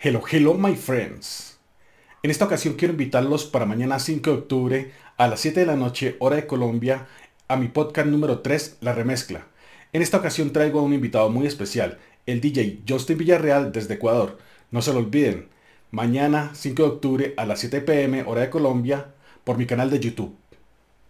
Hello, hello my friends. En esta ocasión quiero invitarlos para mañana 5 de octubre a las 7 de la noche, hora de Colombia, a mi podcast número 3, La Remezcla. En esta ocasión traigo a un invitado muy especial, el DJ Justin Villarreal desde Ecuador. No se lo olviden, mañana 5 de octubre a las 7 pm, hora de Colombia, por mi canal de YouTube.